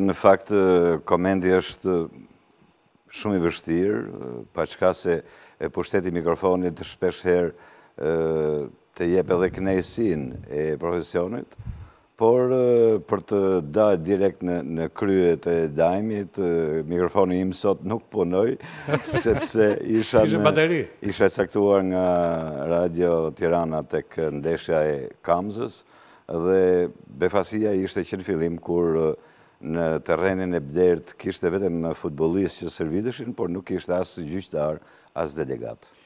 Në fakt, komendi është shumë i vështirë, pa qka se e pushteti mikrofonit të shpesher të jep edhe knejsin e profesionit, por për të da direkt në kryet e dajmit, mikrofoni im sot nuk punoj, sepse isha caktuar nga radio Tirana të këndeshja e Kamzës, dhe befasia ishte që në filim kur në terrenin e bderët, kishte vetëm futbolisë që servideshin, por nuk kishte asë gjyqtar, asë delegatë.